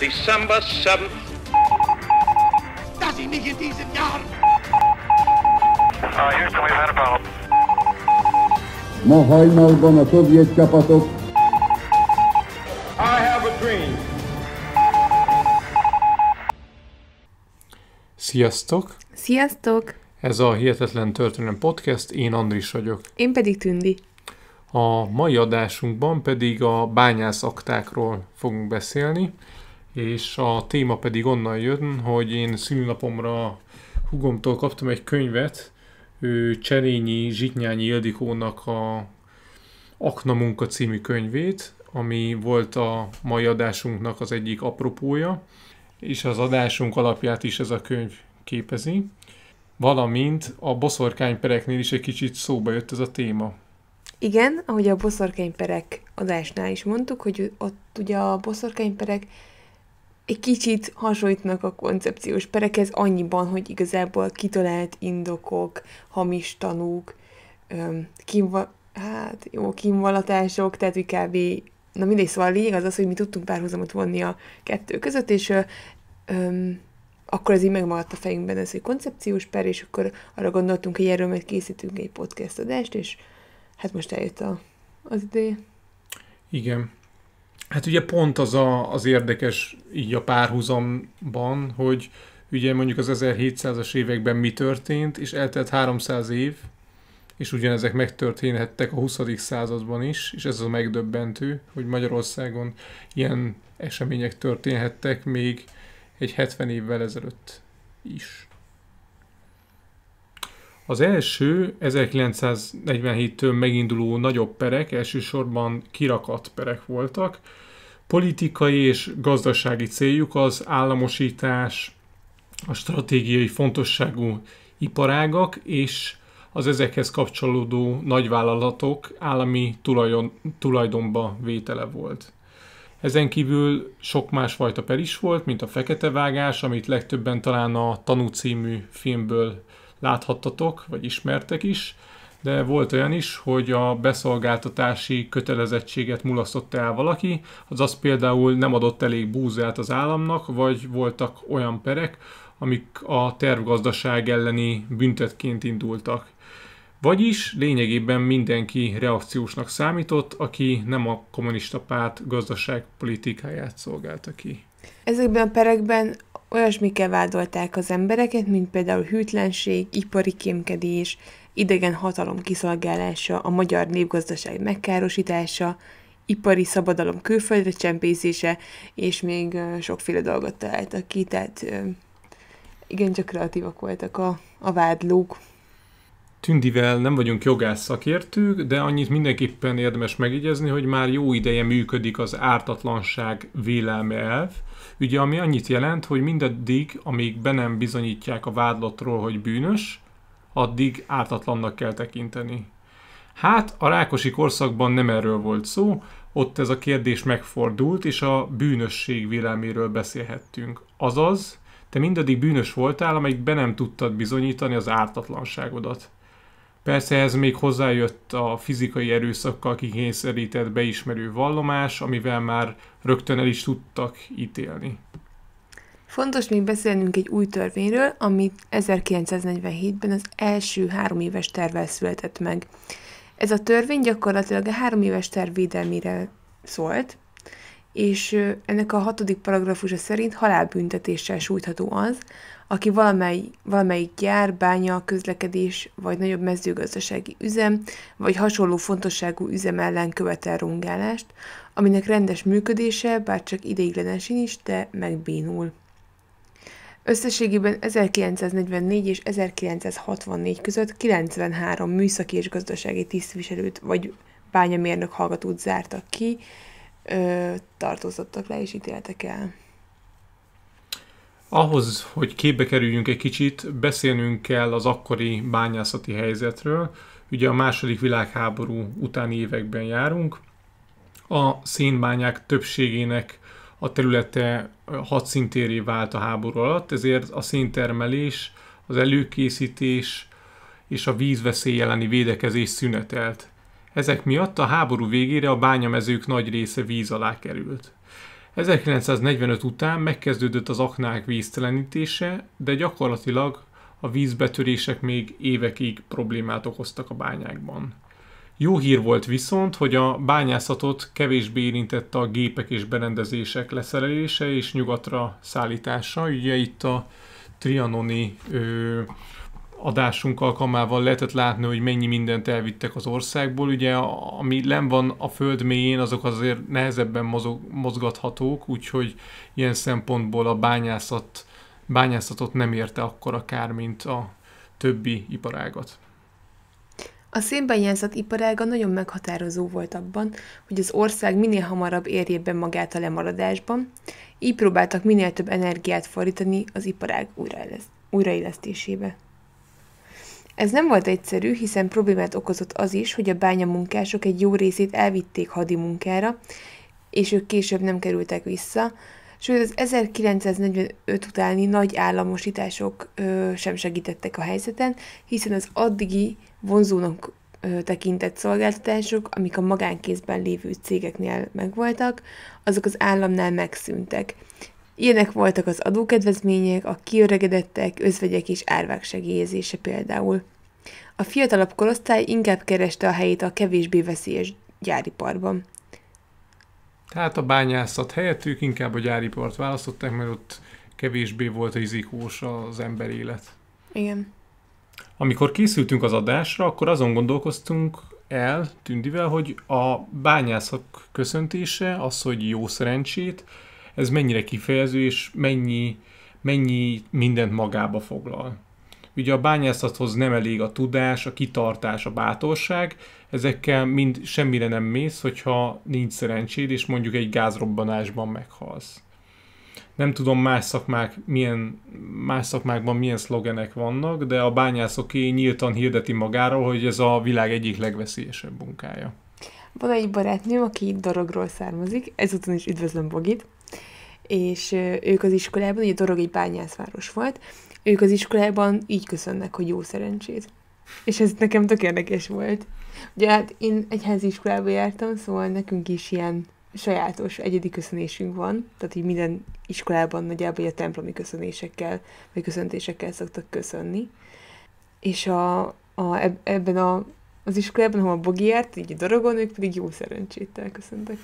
December 7th. Dass ich mich in Uh, Ma hajnalban a szovjet csapatok. I have a dream. Sziasztok! Sziasztok! Ez a Hihetetlen Történelem Podcast, én Andris vagyok. Én pedig Tündi. A mai adásunkban pedig a bányászaktákról fogunk beszélni, és a téma pedig onnan jön, hogy én szülinapomra hugomtól kaptam egy könyvet, ő Cserényi Zsitnyányi Ildikónak a Akna munka című könyvét, ami volt a mai adásunknak az egyik apropója, és az adásunk alapját is ez a könyv képezi. Valamint a boszorkánypereknél is egy kicsit szóba jött ez a téma. Igen, ahogy a boszorkányperek adásnál is mondtuk, hogy ott ugye a boszorkányperek egy kicsit hasonlítnak a koncepciós perekhez annyiban, hogy igazából kitalált indokok, hamis tanúk, kínva, hát jó, kínvalatások, tehát hogy kb. Na mindegy, szóval a lényeg az az, hogy mi tudtunk párhuzamot vonni a kettő között, és öm, akkor ez így megmaradt a fejünkben ez, egy koncepciós per, és akkor arra gondoltunk, hogy erről majd készítünk egy podcast adást, és hát most eljött a, az idő. Igen, Hát ugye pont az a, az érdekes így a párhuzamban, hogy ugye mondjuk az 1700-as években mi történt, és eltelt 300 év, és ugyanezek megtörténhettek a 20. században is, és ez az a megdöbbentő, hogy Magyarországon ilyen események történhettek még egy 70 évvel ezelőtt is. Az első 1947-től meginduló nagyobb perek elsősorban kirakat perek voltak, politikai és gazdasági céljuk az államosítás, a stratégiai fontosságú iparágak és az ezekhez kapcsolódó nagyvállalatok állami tulajon, tulajdonba vétele volt. Ezen kívül sok más fajta per is volt, mint a fekete vágás, amit legtöbben talán a Tanú című filmből láthattatok, vagy ismertek is, de volt olyan is, hogy a beszolgáltatási kötelezettséget mulasztott el valaki, azaz például nem adott elég búzát az államnak, vagy voltak olyan perek, amik a tervgazdaság elleni büntetként indultak. Vagyis lényegében mindenki reakciósnak számított, aki nem a kommunista párt gazdaságpolitikáját szolgálta ki. Ezekben a perekben olyasmikkel vádolták az embereket, mint például hűtlenség, ipari kémkedés, idegen hatalom kiszolgálása, a magyar népgazdaság megkárosítása, ipari szabadalom külföldre csempészése, és még sokféle dolgot találtak ki, tehát csak kreatívak voltak a, a vádlók. Tündivel nem vagyunk jogász szakértők, de annyit mindenképpen érdemes megígyezni, hogy már jó ideje működik az ártatlanság vélelme elv, ugye ami annyit jelent, hogy mindaddig, amíg be nem bizonyítják a vádlatról, hogy bűnös, addig ártatlannak kell tekinteni. Hát a rákosi korszakban nem erről volt szó, ott ez a kérdés megfordult, és a bűnösség véleméről beszélhettünk. Azaz, te mindaddig bűnös voltál, amelyik be nem tudtad bizonyítani az ártatlanságodat. Persze ez még hozzájött a fizikai erőszakkal kikényszerített beismerő vallomás, amivel már rögtön el is tudtak ítélni. Fontos még beszélnünk egy új törvényről, amit 1947-ben az első három éves tervvel született meg. Ez a törvény gyakorlatilag a három éves terv védelmére szólt, és ennek a hatodik paragrafusa szerint halálbüntetéssel sújtható az, aki valamely, valamelyik gyár, bánya, közlekedés vagy nagyobb mezőgazdasági üzem, vagy hasonló fontosságú üzem ellen követel rongálást, aminek rendes működése, bár csak ideiglenes is, de megbénul. Összességében 1944 és 1964 között 93 műszaki és gazdasági tisztviselőt vagy bányamérnök hallgatót zártak ki, ö, tartóztattak le és ítéltek el. Ahhoz, hogy képbe kerüljünk egy kicsit, beszélnünk kell az akkori bányászati helyzetről. Ugye a második világháború utáni években járunk. A szénbányák többségének a területe szintéré vált a háború alatt, ezért a széntermelés, az előkészítés és a vízveszély elleni védekezés szünetelt. Ezek miatt a háború végére a bányamezők nagy része víz alá került. 1945 után megkezdődött az aknák víztelenítése, de gyakorlatilag a vízbetörések még évekig problémát okoztak a bányákban. Jó hír volt viszont, hogy a bányászatot kevésbé érintette a gépek és berendezések leszerelése és nyugatra szállítása. Ugye itt a trianoni ö, adásunk alkalmával lehetett látni, hogy mennyi mindent elvittek az országból. Ugye ami nem van a föld mélyén, azok azért nehezebben mozog, mozgathatók, úgyhogy ilyen szempontból a bányászat, bányászatot nem érte akkora kár, mint a többi iparágat. A szénben jegyzett iparága nagyon meghatározó volt abban, hogy az ország minél hamarabb érje be magát a lemaradásban, így próbáltak minél több energiát fordítani az iparág újraélesztésébe. Ez nem volt egyszerű, hiszen problémát okozott az is, hogy a bányamunkások egy jó részét elvitték munkára, és ők később nem kerültek vissza, sőt az 1945 utáni nagy államosítások ö, sem segítettek a helyzeten, hiszen az addigi vonzónak ö, tekintett szolgáltatások, amik a magánkézben lévő cégeknél megvoltak, azok az államnál megszűntek. Ilyenek voltak az adókedvezmények, a kiöregedettek, özvegyek és árvák segélyezése például. A fiatalabb korosztály inkább kereste a helyét a kevésbé veszélyes gyáriparban. Tehát a bányászat helyett ők inkább a gyáripart választották, mert ott kevésbé volt rizikós az ember élet. Igen. Amikor készültünk az adásra, akkor azon gondolkoztunk el Tündivel, hogy a bányászok köszöntése, az, hogy jó szerencsét, ez mennyire kifejező, és mennyi, mennyi mindent magába foglal. Ugye a bányászathoz nem elég a tudás, a kitartás, a bátorság, ezekkel mind semmire nem mész, hogyha nincs szerencséd, és mondjuk egy gázrobbanásban meghalsz. Nem tudom más, szakmák milyen, más szakmákban milyen szlogenek vannak, de a bányászoké nyíltan hirdeti magáról, hogy ez a világ egyik legveszélyesebb munkája. Van egy barátnőm, aki itt Dorogról származik, ezúton is üdvözlöm Bogit, és ők az iskolában, ugye Dorog egy bányászváros volt, ők az iskolában így köszönnek, hogy jó szerencsét. És ez nekem tök érdekes volt. Ugye hát én egyházi iskolába jártam, szóval nekünk is ilyen sajátos egyedi köszönésünk van, tehát így minden iskolában nagyjából a templomi köszönésekkel, vagy köszöntésekkel szoktak köszönni. És a, a, ebben a, az iskolában, ahol a Bogi járt, így a dorogon, ők pedig jó szerencséttel köszöntek.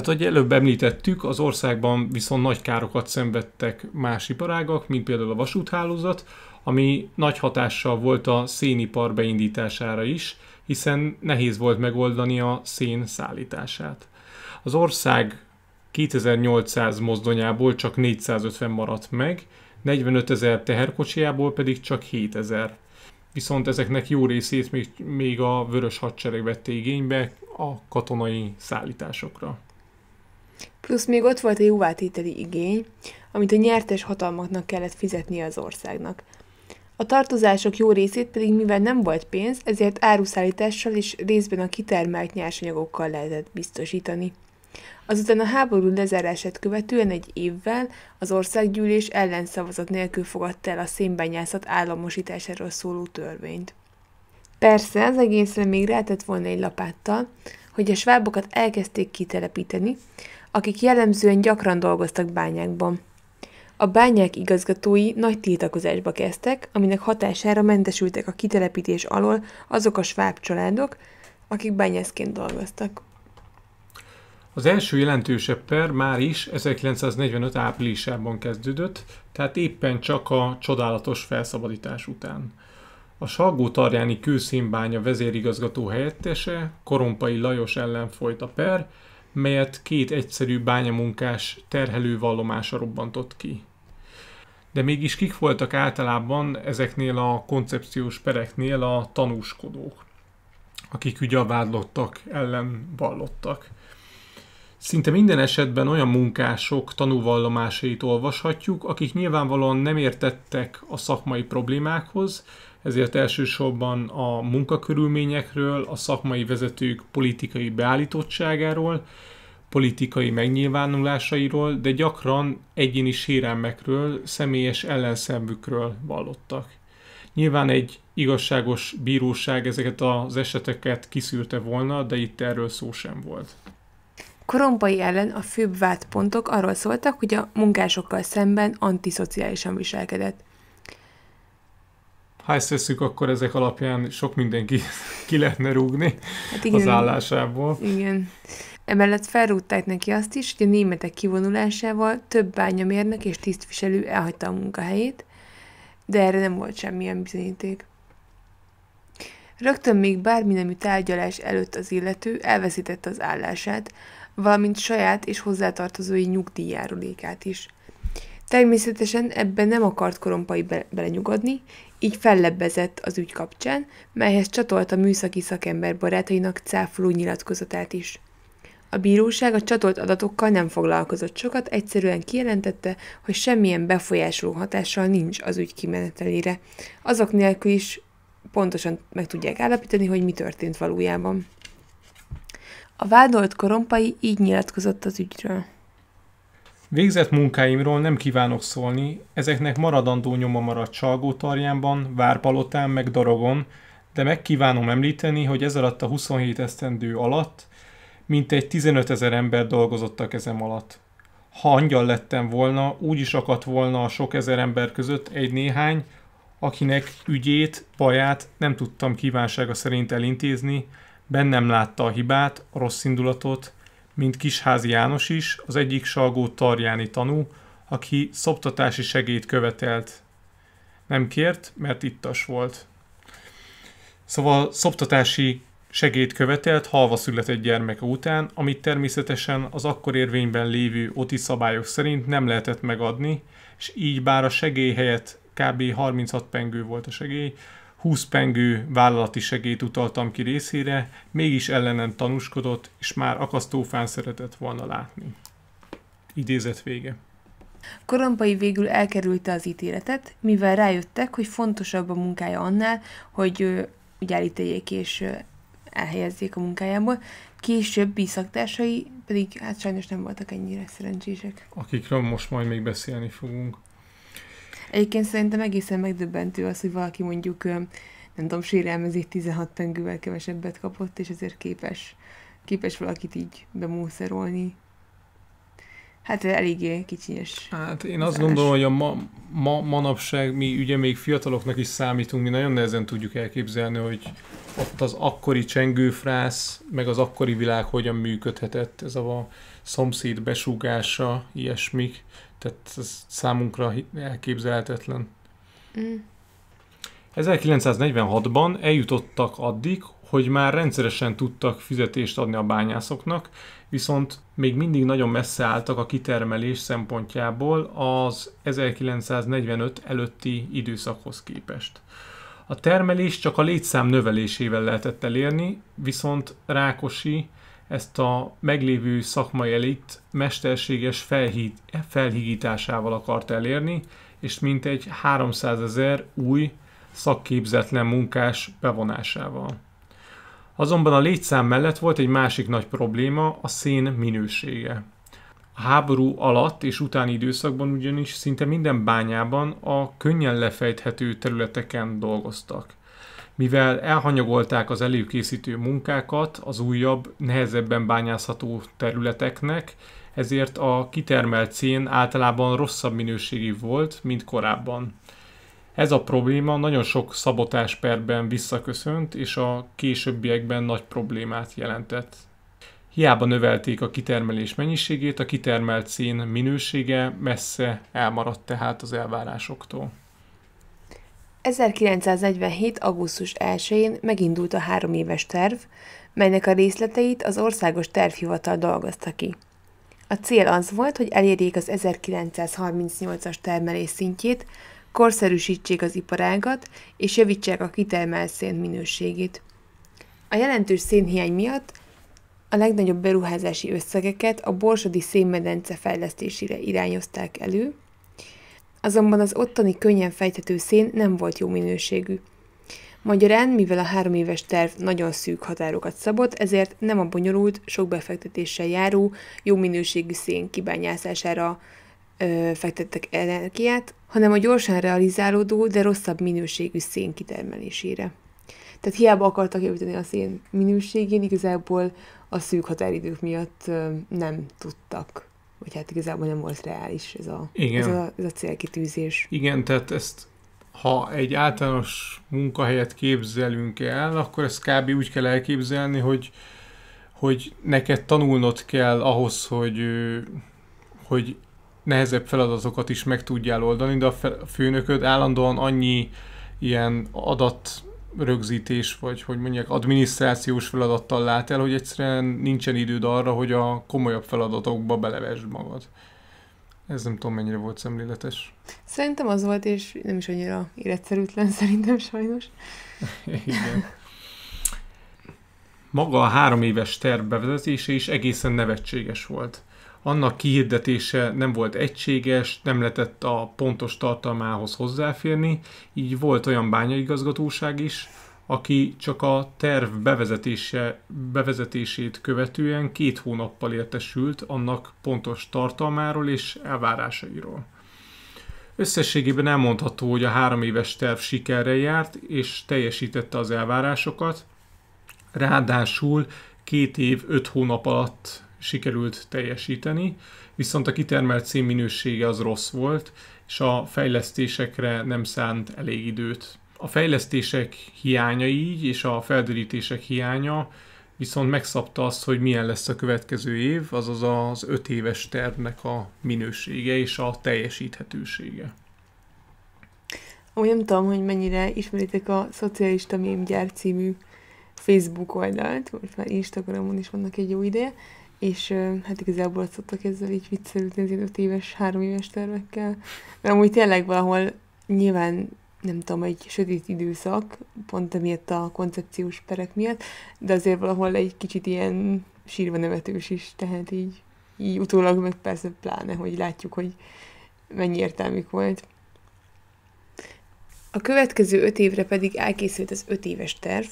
Tehát, hogy előbb említettük, az országban viszont nagy károkat szenvedtek más iparágak, mint például a vasúthálózat, ami nagy hatással volt a szénipar beindítására is, hiszen nehéz volt megoldani a szén szállítását. Az ország 2800 mozdonyából csak 450 maradt meg, 45 ezer teherkocsiából pedig csak 7000. Viszont ezeknek jó részét még, még a vörös hadsereg vette igénybe a katonai szállításokra. Plusz még ott volt a jóvátételi igény, amit a nyertes hatalmaknak kellett fizetni az országnak. A tartozások jó részét pedig mivel nem volt pénz, ezért áruszállítással és részben a kitermelt nyersanyagokkal lehetett biztosítani. Azután a háború lezárását követően egy évvel az országgyűlés ellenszavazat nélkül fogadta el a szénbányászat államosításáról szóló törvényt. Persze, az egészre még rátett volna egy lapáttal, hogy a svábokat elkezdték kitelepíteni, akik jellemzően gyakran dolgoztak bányákban. A bányák igazgatói nagy tiltakozásba kezdtek, aminek hatására mentesültek a kitelepítés alól azok a sváb családok, akik bányászként dolgoztak. Az első jelentősebb per már is 1945 áprilisában kezdődött, tehát éppen csak a csodálatos felszabadítás után. A Salgó-Tarjáni kőszínbánya vezérigazgató helyettese Korompai Lajos ellen folyt a per, melyet két egyszerű bányamunkás terhelő vallomása robbantott ki. De mégis kik voltak általában ezeknél a koncepciós pereknél a tanúskodók, akik ugye a vádlottak ellen vallottak. Szinte minden esetben olyan munkások tanúvallomásait olvashatjuk, akik nyilvánvalóan nem értettek a szakmai problémákhoz, ezért elsősorban a munkakörülményekről, a szakmai vezetők politikai beállítottságáról, politikai megnyilvánulásairól, de gyakran egyéni sérelmekről, személyes ellenszemükről vallottak. Nyilván egy igazságos bíróság ezeket az eseteket kiszűrte volna, de itt erről szó sem volt. Korombai ellen a főbb vádpontok arról szóltak, hogy a munkásokkal szemben antiszociálisan viselkedett ha ezt veszük, akkor ezek alapján sok mindenki ki lehetne rúgni hát igen, az állásából. Igen. Emellett felrúgták neki azt is, hogy a németek kivonulásával több bányamérnök és tisztviselő elhagyta a munkahelyét, de erre nem volt semmilyen bizonyíték. Rögtön még bárminemű tárgyalás előtt az illető elveszítette az állását, valamint saját és hozzátartozói nyugdíjjárulékát is. Természetesen ebben nem akart korompai be- belenyugodni, így fellebbezett az ügy kapcsán, melyhez csatolt a műszaki szakember barátainak cáfoló nyilatkozatát is. A bíróság a csatolt adatokkal nem foglalkozott sokat, egyszerűen kijelentette, hogy semmilyen befolyásoló hatással nincs az ügy kimenetelére. Azok nélkül is pontosan meg tudják állapítani, hogy mi történt valójában. A vádolt korompai így nyilatkozott az ügyről. Végzett munkáimról nem kívánok szólni, ezeknek maradandó nyoma maradt Csalgótarjánban, Várpalotán meg Darogon, de megkívánom említeni, hogy ez alatt a 27 esztendő alatt mintegy 15 ezer ember dolgozott a kezem alatt. Ha angyal lettem volna, úgy is akadt volna a sok ezer ember között egy néhány, akinek ügyét, baját nem tudtam kívánsága szerint elintézni, bennem látta a hibát, a rossz indulatot, mint Kisházi János is, az egyik Salgó Tarjáni tanú, aki szoptatási segélyt követelt. Nem kért, mert ittas volt. Szóval szoptatási segélyt követelt halva született gyermeke után, amit természetesen az akkor érvényben lévő OTI szabályok szerint nem lehetett megadni, és így bár a segély helyett kb. 36 pengő volt a segély, 20 pengő vállalati segét utaltam ki részére, mégis ellenem tanúskodott, és már akasztófán szeretett volna látni. Idézet vége. Korompai végül elkerülte az ítéletet, mivel rájöttek, hogy fontosabb a munkája annál, hogy úgy elítéljék és elhelyezzék a munkájából. Később bíszaktársai pedig hát sajnos nem voltak ennyire szerencsések. Akikről most majd még beszélni fogunk. Egyébként szerintem egészen megdöbbentő az, hogy valaki mondjuk, nem tudom, sérelmezik 16 pengővel kevesebbet kapott, és ezért képes, képes valakit így bemúszerolni. Hát eléggé kicsinyes. Hát én azt gondolom, hogy a ma, ma, manapság mi ugye még fiataloknak is számítunk, mi nagyon nehezen tudjuk elképzelni, hogy ott az akkori csengőfrász, meg az akkori világ hogyan működhetett, ez a, a szomszéd besúgása, ilyesmik. Tehát ez számunkra elképzelhetetlen. Mm. 1946-ban eljutottak addig, hogy már rendszeresen tudtak fizetést adni a bányászoknak, viszont még mindig nagyon messze álltak a kitermelés szempontjából az 1945 előtti időszakhoz képest. A termelés csak a létszám növelésével lehetett elérni, viszont Rákosi ezt a meglévő szakmai elit mesterséges felhíg, felhigításával akart elérni, és mintegy 300 ezer új szakképzetlen munkás bevonásával. Azonban a létszám mellett volt egy másik nagy probléma, a szén minősége. A háború alatt és utáni időszakban ugyanis szinte minden bányában a könnyen lefejthető területeken dolgoztak mivel elhanyagolták az előkészítő munkákat az újabb, nehezebben bányászható területeknek, ezért a kitermelt szén általában rosszabb minőségű volt, mint korábban. Ez a probléma nagyon sok szabotás perben visszaköszönt, és a későbbiekben nagy problémát jelentett. Hiába növelték a kitermelés mennyiségét, a kitermelt szén minősége messze elmaradt tehát az elvárásoktól. 1947. augusztus 1-én megindult a három éves terv, melynek a részleteit az Országos Tervhivatal dolgozta ki. A cél az volt, hogy elérjék az 1938-as termelés szintjét, korszerűsítsék az iparágat és javítsák a kitermelt szén minőségét. A jelentős szénhiány miatt a legnagyobb beruházási összegeket a borsodi szénmedence fejlesztésére irányozták elő, azonban az ottani könnyen fejthető szén nem volt jó minőségű. Magyarán, mivel a három éves terv nagyon szűk határokat szabott, ezért nem a bonyolult, sok befektetéssel járó, jó minőségű szén kibányászására ö, fektettek energiát, hanem a gyorsan realizálódó, de rosszabb minőségű szén kitermelésére. Tehát hiába akartak javítani a szén minőségén, igazából a szűk határidők miatt ö, nem tudtak hogy hát igazából nem volt reális ez a, Igen. Ez a, ez a célkitűzés. Igen, tehát ezt ha egy általános munkahelyet képzelünk el, akkor ezt kb. úgy kell elképzelni, hogy, hogy neked tanulnod kell ahhoz, hogy, hogy nehezebb feladatokat is meg tudjál oldani, de a főnököd állandóan annyi ilyen adat rögzítés, vagy hogy mondják, adminisztrációs feladattal lát el, hogy egyszerűen nincsen időd arra, hogy a komolyabb feladatokba belevesd magad. Ez nem tudom, mennyire volt szemléletes. Szerintem az volt, és nem is annyira életszerűtlen, szerintem sajnos. Igen. Maga a három éves terv bevezetése is egészen nevetséges volt annak kihirdetése nem volt egységes, nem lehetett a pontos tartalmához hozzáférni, így volt olyan bányaigazgatóság is, aki csak a terv bevezetése, bevezetését követően két hónappal értesült annak pontos tartalmáról és elvárásairól. Összességében elmondható, hogy a három éves terv sikerre járt, és teljesítette az elvárásokat. Ráadásul két év, öt hónap alatt sikerült teljesíteni, viszont a kitermelt szén minősége az rossz volt, és a fejlesztésekre nem szánt elég időt. A fejlesztések hiánya így, és a felderítések hiánya viszont megszabta azt, hogy milyen lesz a következő év, azaz az öt éves tervnek a minősége és a teljesíthetősége. Úgy nem tudom, hogy mennyire ismeritek a Szocialista Mémgyár című Facebook oldalt, vagy már Instagramon is vannak egy jó ideje, és hát igazából szoktak ezzel így viccelődni az öt éves, három éves tervekkel, mert amúgy tényleg valahol nyilván nem tudom, egy sötét időszak, pont emiatt a koncepciós perek miatt, de azért valahol egy kicsit ilyen sírva nevetős is, tehát így, így utólag meg persze pláne, hogy látjuk, hogy mennyi értelmük volt. A következő öt évre pedig elkészült az öt éves terv,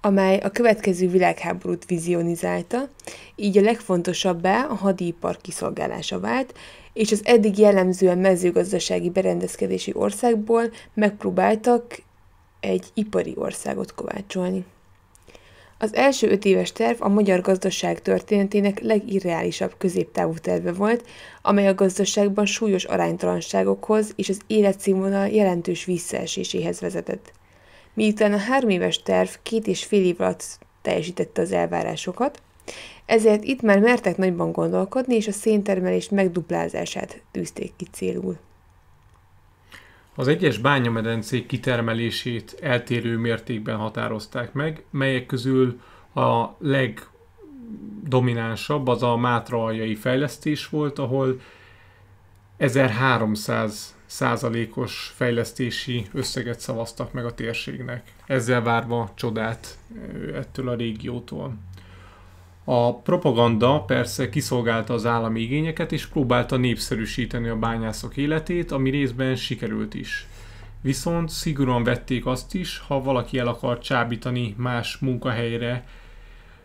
amely a következő világháborút vizionizálta, így a legfontosabbá a hadipar kiszolgálása vált, és az eddig jellemzően mezőgazdasági berendezkedési országból megpróbáltak egy ipari országot kovácsolni. Az első öt éves terv a magyar gazdaság történetének legirreálisabb középtávú terve volt, amely a gazdaságban súlyos aránytalanságokhoz és az életszínvonal jelentős visszaeséséhez vezetett. Miután a három éves terv két és fél év alatt teljesítette az elvárásokat, ezért itt már mertek nagyban gondolkodni, és a széntermelés megduplázását tűzték ki célul. Az egyes bányamedencék kitermelését eltérő mértékben határozták meg, melyek közül a legdominánsabb az a mátraaljai fejlesztés volt, ahol 1300 százalékos fejlesztési összeget szavaztak meg a térségnek, ezzel várva csodát ettől a régiótól. A propaganda persze kiszolgálta az állami igényeket, és próbálta népszerűsíteni a bányászok életét, ami részben sikerült is. Viszont szigorúan vették azt is, ha valaki el akar csábítani más munkahelyre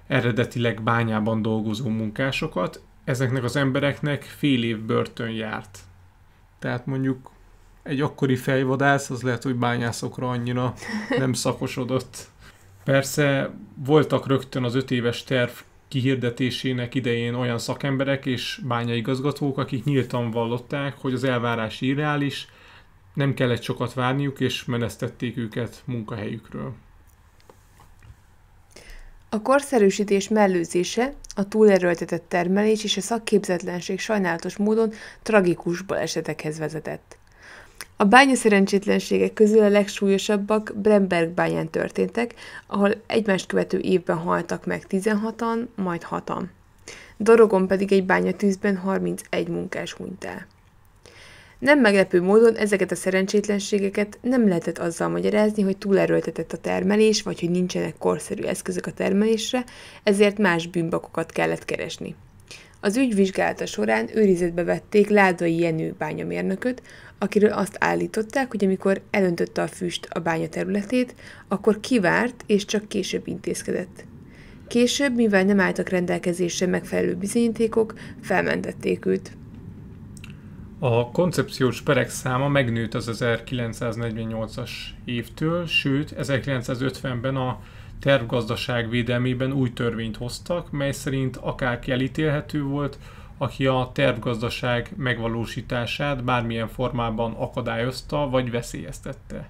eredetileg bányában dolgozó munkásokat, ezeknek az embereknek fél év börtön járt. Tehát mondjuk egy akkori fejvadász, az lehet, hogy bányászokra annyira nem szakosodott. Persze voltak rögtön az öt éves terv kihirdetésének idején olyan szakemberek és bányaigazgatók, akik nyíltan vallották, hogy az elvárás irreális, nem kellett sokat várniuk, és menesztették őket munkahelyükről. A korszerűsítés mellőzése, a túlerőltetett termelés és a szakképzetlenség sajnálatos módon tragikus balesetekhez vezetett. A bánya szerencsétlenségek közül a legsúlyosabbak Bremberg bányán történtek, ahol egymást követő évben haltak meg 16-an, majd 6-an. Dorogon pedig egy tűzben 31 munkás hunyt el. Nem meglepő módon ezeket a szerencsétlenségeket nem lehetett azzal magyarázni, hogy túlerőltetett a termelés, vagy hogy nincsenek korszerű eszközök a termelésre, ezért más bűnbakokat kellett keresni. Az ügy vizsgálata során őrizetbe vették Ládai Jenő bányamérnököt, akiről azt állították, hogy amikor elöntötte a füst a bánya területét, akkor kivárt és csak később intézkedett. Később, mivel nem álltak rendelkezésre megfelelő bizonyítékok, felmentették őt. A koncepciós perek száma megnőtt az 1948-as évtől, sőt 1950-ben a tervgazdaság védelmében új törvényt hoztak, mely szerint akárki elítélhető volt, aki a tervgazdaság megvalósítását bármilyen formában akadályozta vagy veszélyeztette.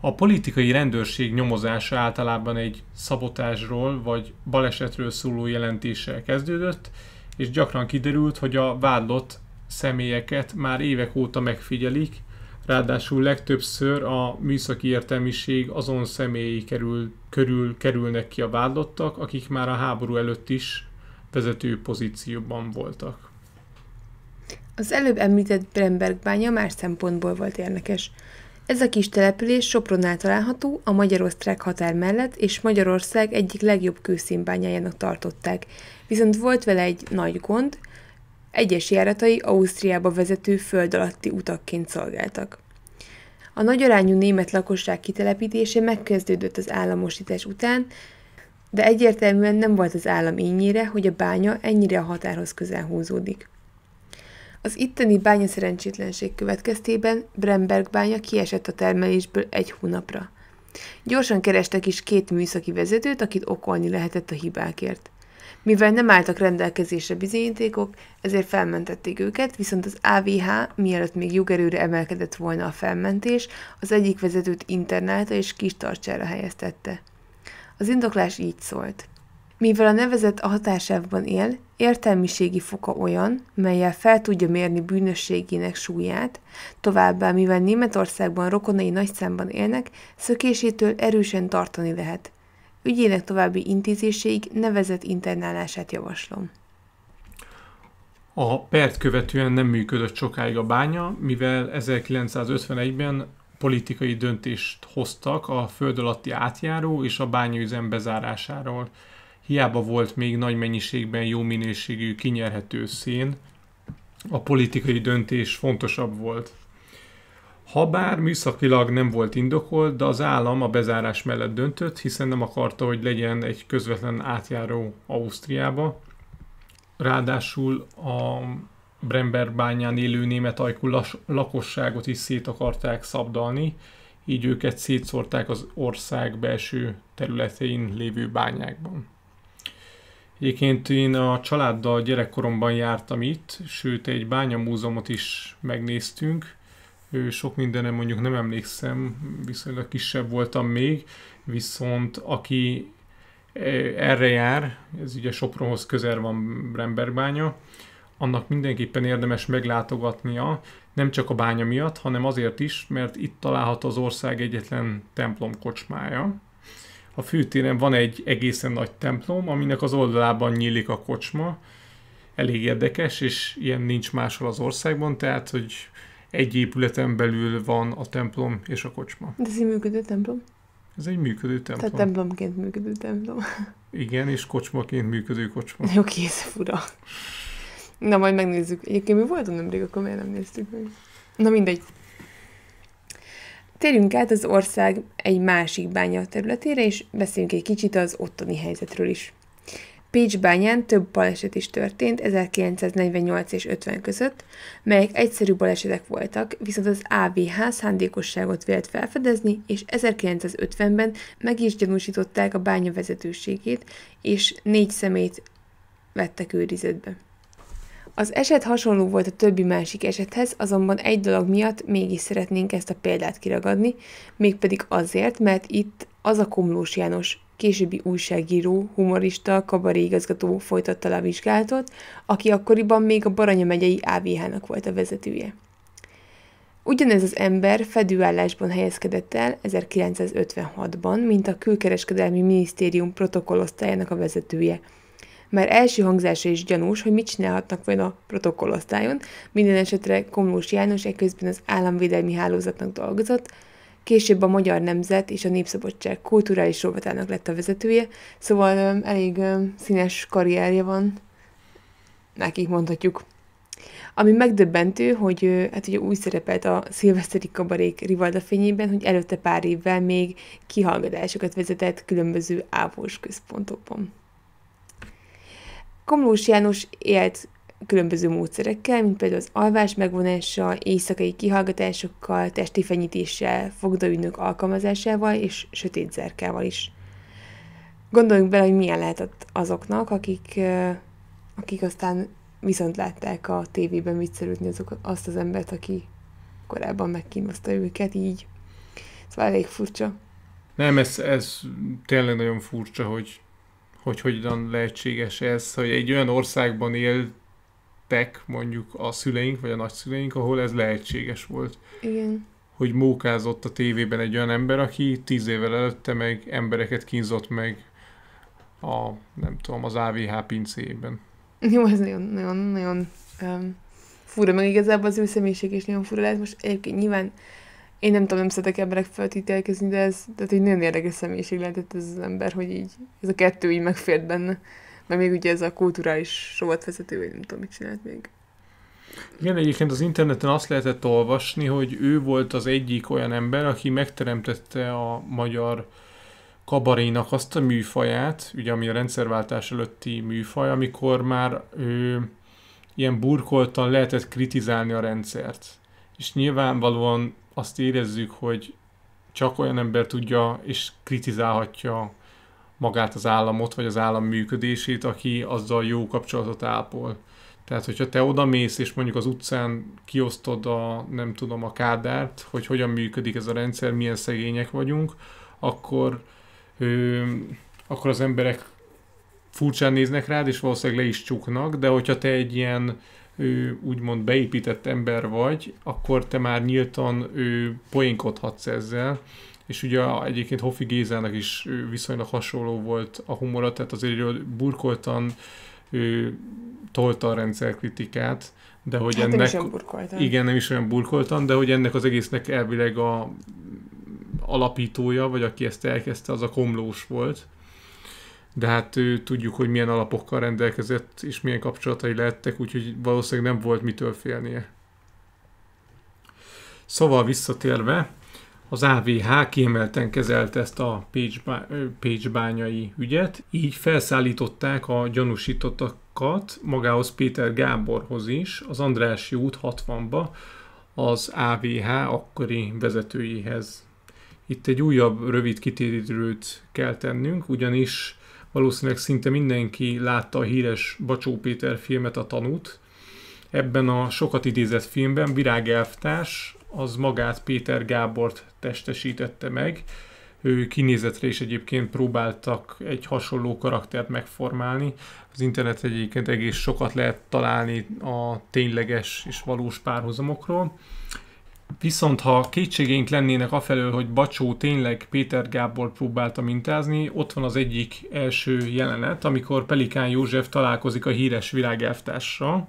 A politikai rendőrség nyomozása általában egy szabotásról vagy balesetről szóló jelentéssel kezdődött, és gyakran kiderült, hogy a vádlott személyeket már évek óta megfigyelik, ráadásul legtöbbször a műszaki értelmiség azon személyi kerül, körül kerülnek ki a vádlottak, akik már a háború előtt is vezető pozícióban voltak. Az előbb említett Bremberg bánya más szempontból volt érdekes. Ez a kis település Sopronnál található, a magyar-osztrák határ mellett, és Magyarország egyik legjobb kőszínbányájának tartották. Viszont volt vele egy nagy gond, egyes járatai Ausztriába vezető föld alatti utakként szolgáltak. A nagyarányú német lakosság kitelepítése megkezdődött az államosítás után, de egyértelműen nem volt az állam ínyére, hogy a bánya ennyire a határhoz közel húzódik. Az itteni bánya szerencsétlenség következtében Bremberg bánya kiesett a termelésből egy hónapra. Gyorsan kerestek is két műszaki vezetőt, akit okolni lehetett a hibákért. Mivel nem álltak rendelkezésre bizonyítékok, ezért felmentették őket, viszont az AVH, mielőtt még jogerőre emelkedett volna a felmentés, az egyik vezetőt internálta és kis tartsára helyeztette. Az indoklás így szólt. Mivel a nevezet a hatásában él, értelmiségi foka olyan, melyel fel tudja mérni bűnösségének súlyát, továbbá mivel Németországban rokonai nagy számban élnek, szökésétől erősen tartani lehet. Ügyének további intézéséig nevezett internálását javaslom. A pert követően nem működött sokáig a bánya, mivel 1951-ben politikai döntést hoztak a föld alatti átjáró és a bányőzem bezárásáról. Hiába volt még nagy mennyiségben jó minőségű kinyerhető szén, a politikai döntés fontosabb volt. Habár műszakilag nem volt indokolt, de az állam a bezárás mellett döntött, hiszen nem akarta, hogy legyen egy közvetlen átjáró Ausztriába. Ráadásul a Bremberbányán élő német ajkú lakosságot is szét akarták szabdalni, így őket szétszórták az ország belső területein lévő bányákban. Egyébként én a családdal gyerekkoromban jártam itt, sőt egy bányamúzeumot is megnéztünk. Sok mindenre mondjuk nem emlékszem, viszonylag kisebb voltam még, viszont aki erre jár, ez ugye Sopronhoz közel van Bremberbánya, annak mindenképpen érdemes meglátogatnia, nem csak a bánya miatt, hanem azért is, mert itt található az ország egyetlen templom kocsmája. A főtéren van egy egészen nagy templom, aminek az oldalában nyílik a kocsma. Elég érdekes, és ilyen nincs máshol az országban, tehát, hogy egy épületen belül van a templom és a kocsma. De ez egy működő templom? Ez egy működő templom. Tehát templomként működő templom. Igen, és kocsmaként működő kocsma. Jó, kész, fura. Na, majd megnézzük. Egyébként mi voltunk nemrég, akkor miért nem néztük meg? Na mindegy. Térjünk át az ország egy másik bánya területére, és beszéljünk egy kicsit az ottani helyzetről is. Pécs bányán több baleset is történt 1948 és 50 között, melyek egyszerű balesetek voltak, viszont az AVH szándékosságot vélt felfedezni, és 1950-ben meg is gyanúsították a bánya vezetőségét, és négy szemét vettek őrizetbe. Az eset hasonló volt a többi másik esethez, azonban egy dolog miatt mégis szeretnénk ezt a példát kiragadni, mégpedig azért, mert itt az a Komlós János későbbi újságíró, humorista, igazgató folytatta le a vizsgálatot, aki akkoriban még a Baranya megyei AVH-nak volt a vezetője. Ugyanez az ember fedőállásban helyezkedett el 1956-ban, mint a külkereskedelmi minisztérium protokollosztályának a vezetője – már első hangzása is gyanús, hogy mit csinálhatnak vajon a protokollosztályon. Minden esetre Komlós János ekközben az államvédelmi hálózatnak dolgozott, később a Magyar Nemzet és a Népszabadság kulturális rovatának lett a vezetője, szóval elég színes karrierje van, nekik mondhatjuk. Ami megdöbbentő, hogy hát ugye úgy szerepelt a szilveszteri kabarék Rivalda fényében, hogy előtte pár évvel még kihallgatásokat vezetett különböző ávós központokban. Komlós János élt különböző módszerekkel, mint például az alvás megvonása, éjszakai kihallgatásokkal, testi fenyítéssel, fogdaügynök alkalmazásával és sötét zerkával is. Gondoljunk bele, hogy milyen lehetett azoknak, akik, akik aztán viszont látták a tévében viccelődni azok, azt az embert, aki korábban megkínoszta őket így. Szóval elég furcsa. Nem, ez, ez tényleg nagyon furcsa, hogy hogy hogyan lehetséges ez, hogy egy olyan országban éltek mondjuk a szüleink vagy a nagyszüleink, ahol ez lehetséges volt. Igen. Hogy mókázott a tévében egy olyan ember, aki tíz évvel előtte meg embereket kínzott meg a, nem tudom, az AVH pincében. Jó, ez nagyon, nagyon, nagyon um, fura, meg igazából az ő személyiség is nagyon fura lehet. Most egyébként nyilván én nem tudom, nem szeretek emberek feltételkezni, de ez tehát egy nagyon érdekes személyiség lehetett ez az ember, hogy így ez a kettő így megfért benne. Mert még ugye ez a kulturális vezető, vagy nem tudom, mit csinált még. Igen, egyébként az interneten azt lehetett olvasni, hogy ő volt az egyik olyan ember, aki megteremtette a magyar kabarénak azt a műfaját, ugye ami a rendszerváltás előtti műfaj, amikor már ő ilyen burkoltan lehetett kritizálni a rendszert és nyilvánvalóan azt érezzük, hogy csak olyan ember tudja és kritizálhatja magát az államot, vagy az állam működését, aki azzal jó kapcsolatot ápol. Tehát, hogyha te oda mész, és mondjuk az utcán kiosztod a, nem tudom, a kádárt, hogy hogyan működik ez a rendszer, milyen szegények vagyunk, akkor, ö, akkor az emberek furcsán néznek rád, és valószínűleg le is csuknak, de hogyha te egy ilyen úgymond beépített ember vagy, akkor te már nyíltan ő, poénkodhatsz ezzel. És ugye egyébként Hoffi Gézának is viszonylag hasonló volt a humora, tehát azért burkoltan tolta a rendszerkritikát, de hogy hát ennek... Nem igen, nem is olyan burkoltan, de hogy ennek az egésznek elvileg a alapítója, vagy aki ezt elkezdte, az a Komlós volt de hát ő, tudjuk, hogy milyen alapokkal rendelkezett, és milyen kapcsolatai lehettek, úgyhogy valószínűleg nem volt mitől félnie. Szóval visszatérve, az AVH kiemelten kezelte ezt a Pécsbányai ügyet, így felszállították a gyanúsítottakat magához Péter Gáborhoz is, az Andrássy út 60-ba, az AVH akkori vezetőjéhez. Itt egy újabb rövid kitérítőt kell tennünk, ugyanis valószínűleg szinte mindenki látta a híres Bacsó Péter filmet, a tanút. Ebben a sokat idézett filmben Virág Elvtárs az magát Péter Gábort testesítette meg. Ő kinézetre is egyébként próbáltak egy hasonló karaktert megformálni. Az internet egyébként egész sokat lehet találni a tényleges és valós párhuzamokról. Viszont ha kétségénk lennének afelől, hogy Bacsó tényleg Péter Gábor próbálta mintázni, ott van az egyik első jelenet, amikor Pelikán József találkozik a híres világelvtársra,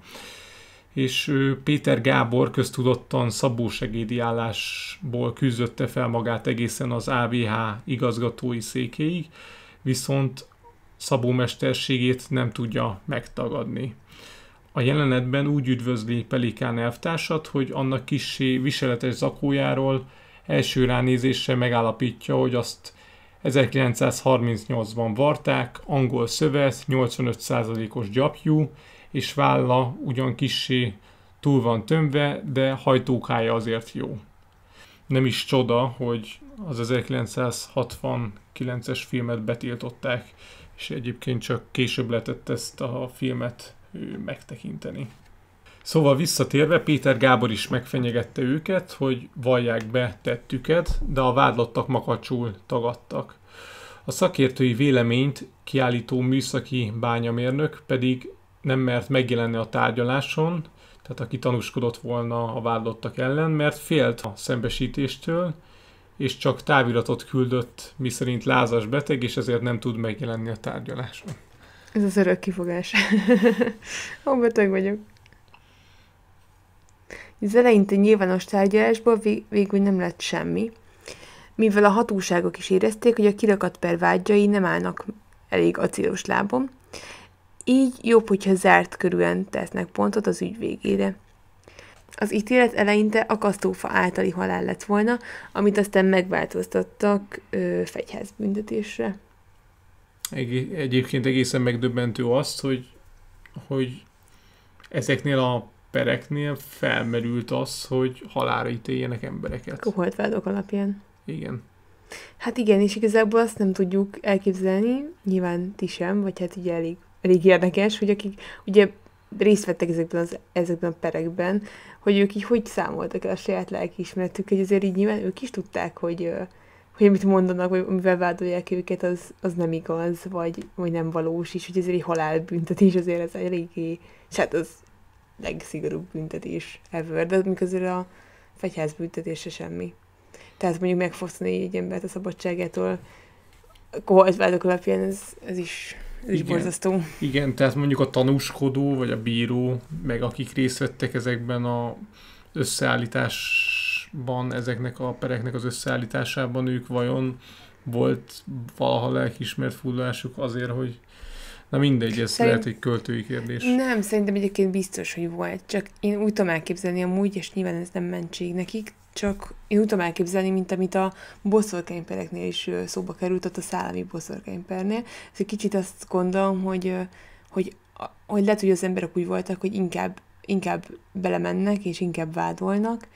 és Péter Gábor köztudottan szabó segédi állásból küzdötte fel magát egészen az AVH igazgatói székéig, viszont szabó mesterségét nem tudja megtagadni. A jelenetben úgy üdvözli Pelikán elvtársat, hogy annak kisé viseletes zakójáról első ránézésre megállapítja, hogy azt 1938-ban varták, angol szövesz, 85%-os gyapjú, és válla ugyan kisé túl van tömve, de hajtókája azért jó. Nem is csoda, hogy az 1969-es filmet betiltották, és egyébként csak később letett ezt a filmet megtekinteni. Szóval visszatérve, Péter Gábor is megfenyegette őket, hogy vallják be tettüket, de a vádlottak makacsul tagadtak. A szakértői véleményt kiállító műszaki bányamérnök pedig nem mert megjelenni a tárgyaláson, tehát aki tanúskodott volna a vádlottak ellen, mert félt a szembesítéstől, és csak táviratot küldött, miszerint lázas beteg, és ezért nem tud megjelenni a tárgyaláson. Ez az örök kifogás. Ó, beteg vagyok. Az eleinte nyilvános tárgyalásból vég- végül nem lett semmi, mivel a hatóságok is érezték, hogy a kirakat per vágyai nem állnak elég acélos lábon, így jobb, hogyha zárt körülön tesznek pontot az ügy végére. Az ítélet eleinte akasztófa általi halál lett volna, amit aztán megváltoztattak ö, fegyházbüntetésre egyébként egészen megdöbbentő azt, hogy, hogy ezeknél a pereknél felmerült az, hogy halára ítéljenek embereket. Holtvádok alapján. Igen. Hát igen, és igazából azt nem tudjuk elképzelni, nyilván ti sem, vagy hát ugye elég, elég érdekes, hogy akik ugye részt vettek ezekben, az, ezekben a perekben, hogy ők így hogy számoltak el a saját lelkiismeretük, hogy azért így nyilván ők is tudták, hogy, hogy amit mondanak, vagy amivel vádolják őket, az, az nem igaz, vagy, vagy nem valós is, hogy ez egy halálbüntetés azért ez eléggé, és hát az legszigorúbb büntetés ever, de miközben a fegyház büntetése semmi. Tehát mondjuk megfosztani egy embert a szabadságától, koholt vádak alapján ez, ez is ez igen, is borzasztó. Igen, tehát mondjuk a tanúskodó, vagy a bíró, meg akik részt vettek ezekben a összeállítás alkotásban, ezeknek a pereknek az összeállításában ők vajon volt valaha lelkismert fullásuk azért, hogy Na mindegy, ez Szerint... lehet egy költői kérdés. Nem, szerintem egyébként biztos, hogy volt. Csak én úgy tudom elképzelni amúgy, és nyilván ez nem mentség nekik, csak én úgy tudom elképzelni, mint amit a boszorkánypereknél is szóba került, ott a szállami boszorkánypernél. Ez egy kicsit azt gondolom, hogy, hogy, hogy lehet, hogy az emberek úgy voltak, hogy inkább, inkább belemennek, és inkább vádolnak,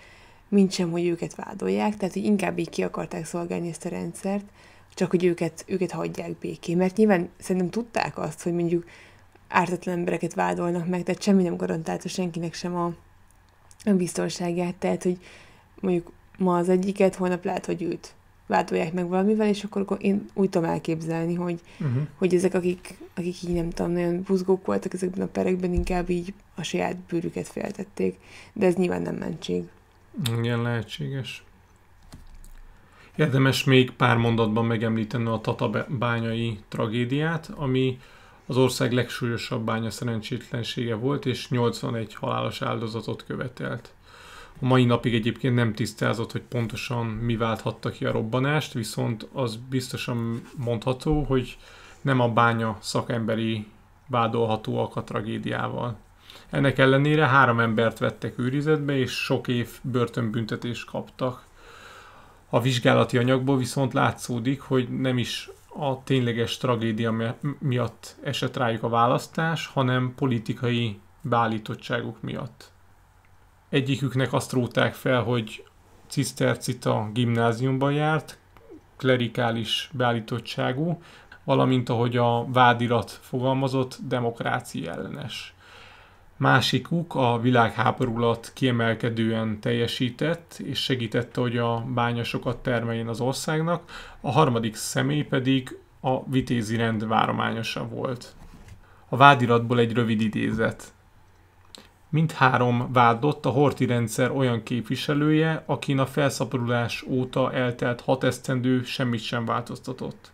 mint sem, hogy őket vádolják, tehát hogy inkább így ki akarták szolgálni ezt a rendszert, csak hogy őket, őket hagyják béké. Mert nyilván szerintem tudták azt, hogy mondjuk ártatlan embereket vádolnak meg, tehát semmi nem garantálta senkinek sem a, a biztonságát, tehát hogy mondjuk ma az egyiket, holnap lehet, hogy őt vádolják meg valamivel, és akkor én úgy tudom elképzelni, hogy, uh-huh. hogy ezek, akik, akik így nem tudom, nagyon buzgók voltak ezekben a perekben, inkább így a saját bőrüket feltették. de ez nyilván nem mentség. Igen, lehetséges. Érdemes még pár mondatban megemlíteni a tatabányai tragédiát, ami az ország legsúlyosabb bánya szerencsétlensége volt, és 81 halálos áldozatot követelt. A mai napig egyébként nem tisztázott, hogy pontosan mi válthatta ki a robbanást, viszont az biztosan mondható, hogy nem a bánya szakemberi vádolhatóak a tragédiával. Ennek ellenére három embert vettek őrizetbe, és sok év börtönbüntetést kaptak. A vizsgálati anyagból viszont látszódik, hogy nem is a tényleges tragédia miatt esett rájuk a választás, hanem politikai beállítottságuk miatt. Egyiküknek azt róták fel, hogy cisztercita gimnáziumban járt, klerikális beállítottságú, valamint ahogy a vádirat fogalmazott, demokrácia ellenes. Másikuk a világháború alatt kiemelkedően teljesített, és segítette, hogy a bányasokat termeljen az országnak, a harmadik személy pedig a vitézi rend várományosa volt. A vádiratból egy rövid idézet. Mindhárom vádott a horti rendszer olyan képviselője, akin a felszaporulás óta eltelt hat esztendő semmit sem változtatott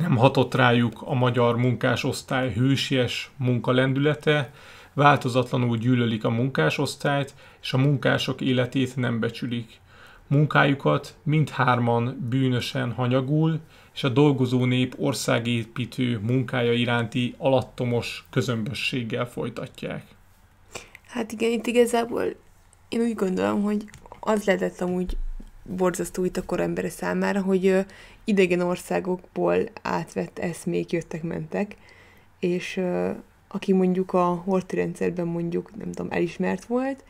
nem hatott rájuk a magyar munkásosztály hősies munkalendülete, változatlanul gyűlölik a munkásosztályt, és a munkások életét nem becsülik. Munkájukat mindhárman bűnösen hanyagul, és a dolgozó nép országépítő munkája iránti alattomos közömbösséggel folytatják. Hát igen, itt igazából én úgy gondolom, hogy az lehetett amúgy borzasztó itt a korembere számára, hogy idegen országokból átvett eszmék jöttek-mentek, és aki mondjuk a horti rendszerben mondjuk, nem tudom, elismert volt,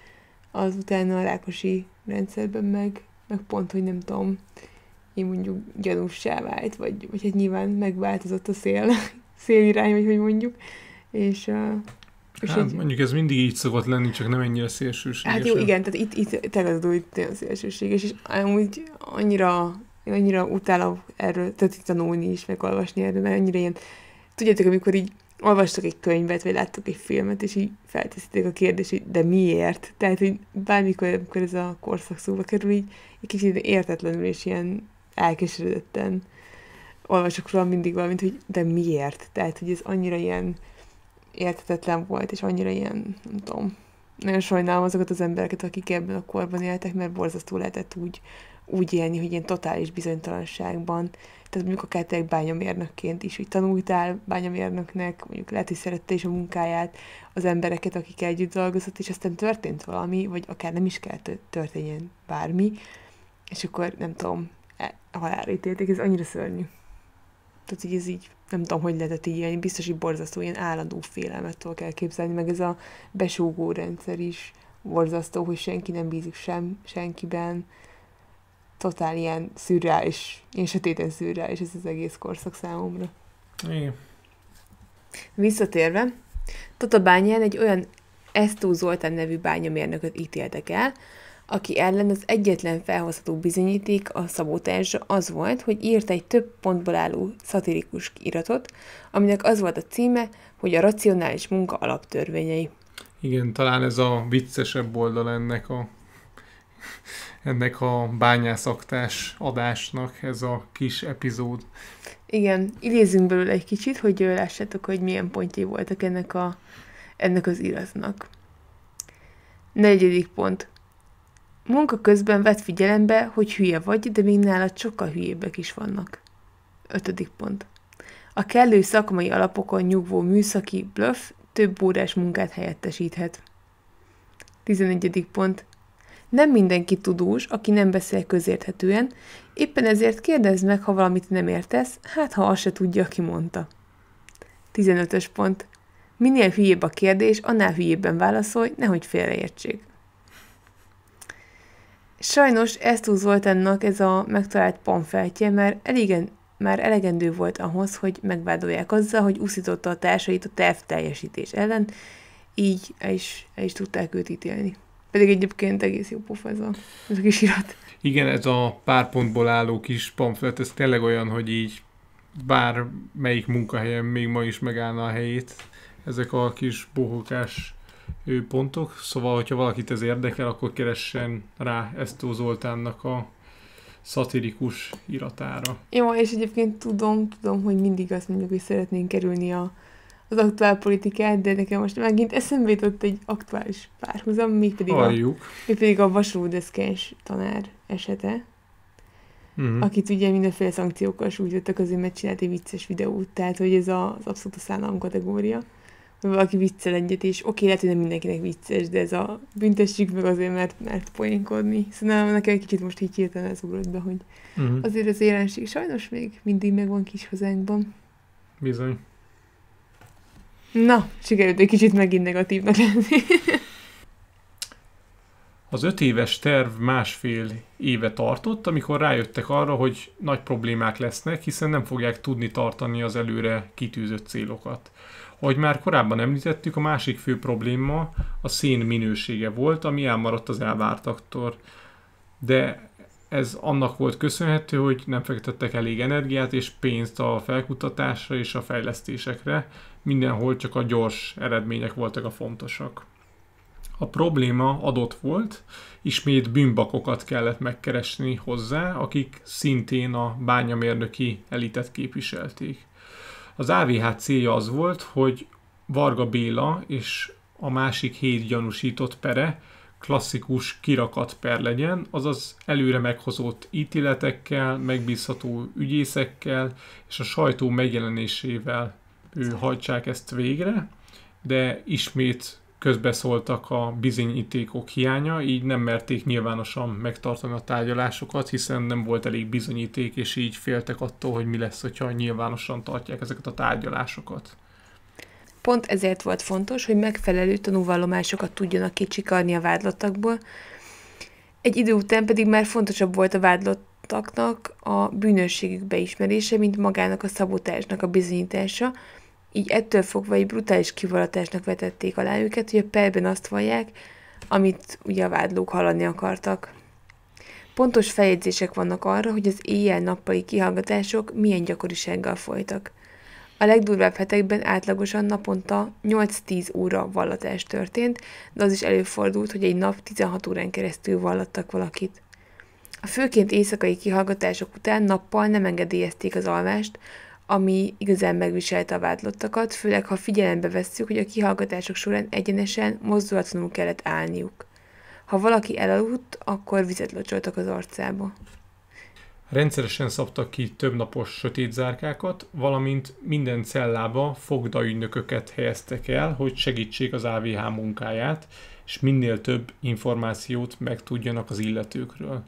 az utána a rákosi rendszerben meg, meg pont, hogy nem tudom, én mondjuk gyanúsá vált, vagy, vagy hát nyilván megváltozott a szél, szélirány, vagy hogy mondjuk, és és hát, így... mondjuk ez mindig így szokott lenni, csak nem ennyire szélsőséges. Hát jó, igen, tehát itt, itt tényleg itt nagyon szélsőséges, és amúgy annyira, annyira utálom erről, tehát itt tanulni is, meg olvasni erről, mert annyira ilyen, tudjátok, amikor így olvastok egy könyvet, vagy láttok egy filmet, és így felteszitek a kérdést, hogy de miért? Tehát, hogy bármikor, amikor ez a korszak szóba kerül, így egy kicsit értetlenül és ilyen elkeseredetten olvasok róla mindig valamint, hogy de miért? Tehát, hogy ez annyira ilyen értetetlen volt, és annyira ilyen, nem tudom, nagyon sajnálom azokat az embereket, akik ebben a korban éltek, mert borzasztó lehetett úgy, úgy élni, hogy ilyen totális bizonytalanságban. Tehát mondjuk akár tényleg bányamérnökként is, hogy tanultál bányamérnöknek, mondjuk lehet, hogy szerette is a munkáját, az embereket, akik együtt dolgozott, és aztán történt valami, vagy akár nem is kell történjen bármi, és akkor nem tudom, e, halálra ítélték, ez annyira szörnyű. Tehát, hogy ez így, nem tudom, hogy lehetett így, ilyen biztos, hogy borzasztó, ilyen állandó félelmettől kell képzelni, meg ez a besúgó rendszer is borzasztó, hogy senki nem bízik sem, senkiben. Totál ilyen szürreális, ilyen sötéten szürreális ez az egész korszak számomra. Igen. Visszatérve, Tatabányán egy olyan Esztó Zoltán nevű bányamérnököt ítéltek el, aki ellen az egyetlen felhozható bizonyíték a szabó szabotásra az volt, hogy írt egy több pontból álló szatirikus iratot, aminek az volt a címe, hogy a racionális munka alaptörvényei. Igen, talán ez a viccesebb oldal ennek a ennek a bányászaktás adásnak ez a kis epizód. Igen, idézzünk belőle egy kicsit, hogy lássátok, hogy milyen pontjai voltak ennek, a, ennek az iratnak. Negyedik pont. Munka közben vett figyelembe, hogy hülye vagy, de még nálad sokkal hülyébbek is vannak. Ötödik pont. A kellő szakmai alapokon nyugvó műszaki bluff több órás munkát helyettesíthet. Tizenegyedik pont. Nem mindenki tudós, aki nem beszél közérthetően, éppen ezért kérdezd meg, ha valamit nem értesz, hát ha azt se tudja, ki mondta. 15. pont. Minél hülyébb a kérdés, annál hülyébben válaszolj, nehogy félreértsék. Sajnos ezt volt ennek ez a megtalált pamfeltje mert eligen, már elegendő volt ahhoz, hogy megvádolják azzal, hogy úszította a társait a terv teljesítés ellen, így el is, el is tudták őt ítélni. Pedig egyébként egész jó pof ez a, ez a kis irat. Igen, ez a pár pontból álló kis pamflet, ez tényleg olyan, hogy így bár melyik munkahelyen még ma is megállna a helyét, ezek a kis bohókás pontok, szóval, hogyha valakit ez érdekel, akkor keressen rá Esztó Zoltánnak a szatirikus iratára. Jó, és egyébként tudom, tudom, hogy mindig azt mondjuk, hogy szeretnénk kerülni a, az aktuál politikát, de nekem most megint eszembe jutott egy aktuális párhuzam, mégpedig pedig a, mégpedig a vasúdeszkens tanár esete, uh-huh. akit ugye mindenféle szankciókkal sújtottak azért, mert csinált egy vicces videót, tehát hogy ez a, az abszolút a szállam kategória valaki viccel egyet, és oké, lehet, hogy nem mindenkinek vicces, de ez a büntessük meg azért, mert, mert poénkodni. Szerintem nekem egy kicsit most így hirtelen ez ugrott be, hogy uh-huh. azért az jelenség sajnos még mindig megvan kis hazánkban. Bizony. Na, sikerült egy kicsit megint negatívnak lenni. Az öt éves terv másfél éve tartott, amikor rájöttek arra, hogy nagy problémák lesznek, hiszen nem fogják tudni tartani az előre kitűzött célokat. Ahogy már korábban említettük, a másik fő probléma a szén minősége volt, ami elmaradt az elvártaktól. De ez annak volt köszönhető, hogy nem fektettek elég energiát és pénzt a felkutatásra és a fejlesztésekre, mindenhol csak a gyors eredmények voltak a fontosak. A probléma adott volt, ismét bűnbakokat kellett megkeresni hozzá, akik szintén a bányamérnöki elitet képviselték. Az AVH célja az volt, hogy Varga Béla és a másik hét gyanúsított pere klasszikus kirakat per legyen, azaz előre meghozott ítéletekkel, megbízható ügyészekkel és a sajtó megjelenésével ő hajtsák ezt végre, de ismét közbeszóltak a bizonyítékok hiánya, így nem merték nyilvánosan megtartani a tárgyalásokat, hiszen nem volt elég bizonyíték, és így féltek attól, hogy mi lesz, hogyha nyilvánosan tartják ezeket a tárgyalásokat. Pont ezért volt fontos, hogy megfelelő tanúvallomásokat tudjanak kicsikarni a vádlottakból, egy idő után pedig már fontosabb volt a vádlottaknak a bűnösségük beismerése, mint magának a szabotásnak a bizonyítása, így ettől fogva egy brutális kivallatásnak vetették alá őket, hogy a perben azt vallják, amit ugye a vádlók hallani akartak. Pontos feljegyzések vannak arra, hogy az éjjel-nappali kihallgatások milyen gyakorisággal folytak. A legdurvább hetekben átlagosan naponta 8-10 óra vallatás történt, de az is előfordult, hogy egy nap 16 órán keresztül vallattak valakit. A főként éjszakai kihallgatások után nappal nem engedélyezték az alvást, ami igazán megviselte a vádlottakat, főleg ha figyelembe vesszük, hogy a kihallgatások során egyenesen, mozdulatlanul kellett állniuk. Ha valaki elaludt, akkor vizet locsoltak az arcába. Rendszeresen szabtak ki többnapos sötét zárkákat, valamint minden cellába fogdaügynököket helyeztek el, hogy segítsék az AVH munkáját, és minél több információt megtudjanak az illetőkről.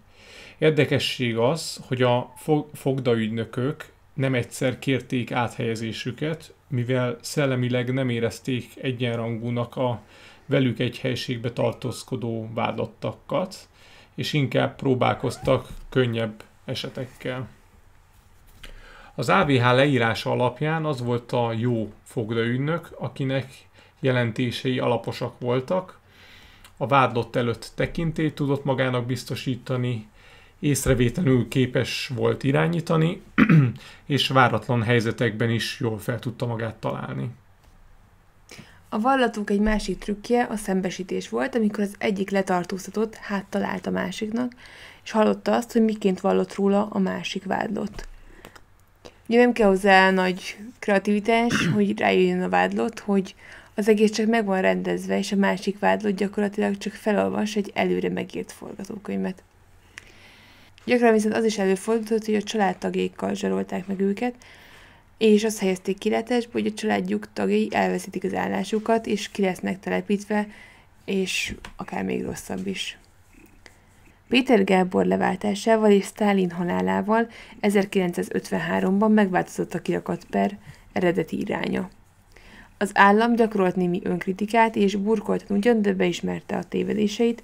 Érdekesség az, hogy a fogdaügynökök nem egyszer kérték áthelyezésüket, mivel szellemileg nem érezték egyenrangúnak a velük egy helységbe tartózkodó vádlottakat, és inkább próbálkoztak könnyebb esetekkel. Az AVH leírása alapján az volt a jó fogdaügynök, akinek jelentései alaposak voltak, a vádlott előtt tekintét tudott magának biztosítani, észrevétlenül képes volt irányítani, és váratlan helyzetekben is jól fel tudta magát találni. A vallatók egy másik trükkje a szembesítés volt, amikor az egyik letartóztatott háttal talált a másiknak, és hallotta azt, hogy miként vallott róla a másik vádlott. Ugye nem kell hozzá nagy kreativitás, hogy rájöjjön a vádlott, hogy az egész csak meg van rendezve, és a másik vádlott gyakorlatilag csak felolvas egy előre megírt forgatókönyvet. Gyakran viszont az is előfordult, hogy a családtagékkal zsarolták meg őket, és azt helyezték kiletesbe, hogy a családjuk tagjai elveszítik az állásukat, és ki lesznek telepítve, és akár még rosszabb is. Péter Gábor leváltásával és Stálin halálával 1953-ban megváltozott a kirakat per eredeti iránya. Az állam gyakorolt némi önkritikát és burkoltan ugyan, de beismerte a tévedéseit,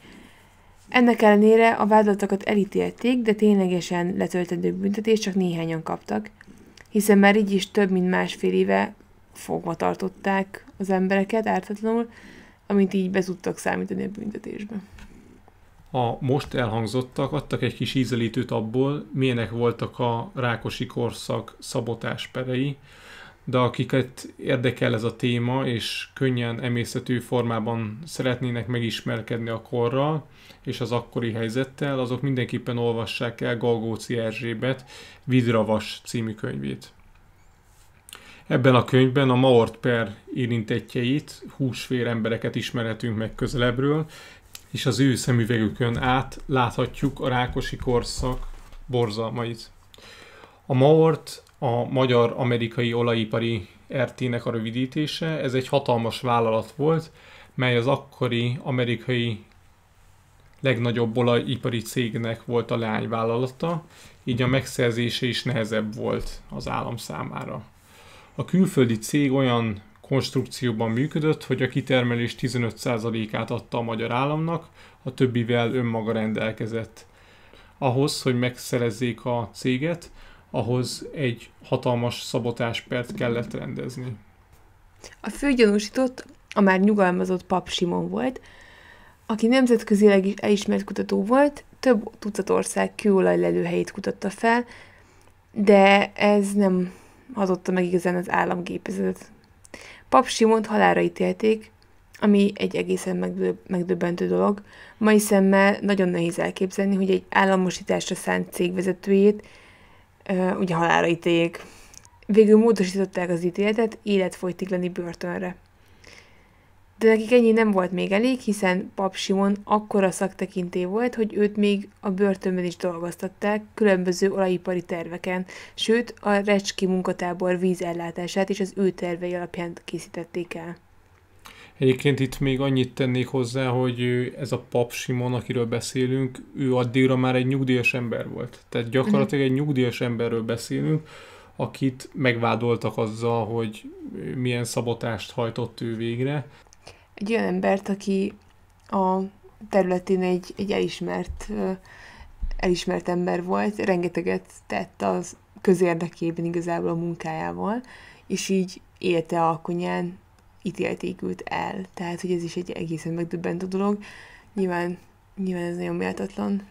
ennek ellenére a vádlottakat elítélték, de ténylegesen letöltendő büntetést csak néhányan kaptak, hiszen már így is több mint másfél éve fogva tartották az embereket ártatlanul, amit így be tudtak számítani a büntetésbe. A most elhangzottak adtak egy kis ízelítőt abból, milyenek voltak a Rákosi korszak szabotásperei, de akiket érdekel ez a téma, és könnyen emészhető formában szeretnének megismerkedni a korral, és az akkori helyzettel, azok mindenképpen olvassák el Galgóci Erzsébet Vidravas című könyvét. Ebben a könyvben a Maort per érintetjeit, húsfér embereket ismerhetünk meg közelebbről, és az ő szemüvegükön át láthatjuk a rákosi korszak borzalmait. A Maort a magyar-amerikai olajipari RT-nek a rövidítése. Ez egy hatalmas vállalat volt, mely az akkori amerikai legnagyobb olajipari cégnek volt a leányvállalata, így a megszerzése is nehezebb volt az állam számára. A külföldi cég olyan konstrukcióban működött, hogy a kitermelés 15%-át adta a magyar államnak, a többivel önmaga rendelkezett. Ahhoz, hogy megszerezzék a céget, ahhoz egy hatalmas szabotáspert kellett rendezni. A főgyanúsított a már nyugalmazott pap Simon volt, aki nemzetközileg is elismert kutató volt, több tucat ország kőolaj lelőhelyét kutatta fel, de ez nem hazotta meg igazán az államgépezetet. Pap Simont halára ítélték, ami egy egészen megdöbbentő dolog. Mai szemmel nagyon nehéz elképzelni, hogy egy államosításra szánt cég vezetőjét ugye halára ítéljék. Végül módosították az ítéletet életfogytiglani börtönre. De nekik ennyi nem volt még elég, hiszen Pap Simon akkora szaktekinté volt, hogy őt még a börtönben is dolgoztatták különböző olajipari terveken, sőt a recski munkatábor vízellátását is az ő tervei alapján készítették el. Egyébként itt még annyit tennék hozzá, hogy ez a pap Simon, akiről beszélünk, ő addigra már egy nyugdíjas ember volt. Tehát gyakorlatilag egy nyugdíjas emberről beszélünk, akit megvádoltak azzal, hogy milyen szabotást hajtott ő végre. Egy olyan embert, aki a területén egy, egy elismert, elismert ember volt, rengeteget tett az közérdekében igazából a munkájával, és így élte alkonyán őt el. Tehát, hogy ez is egy egészen megdöbbentő dolog. Nyilván, nyilván ez nagyon méltatlan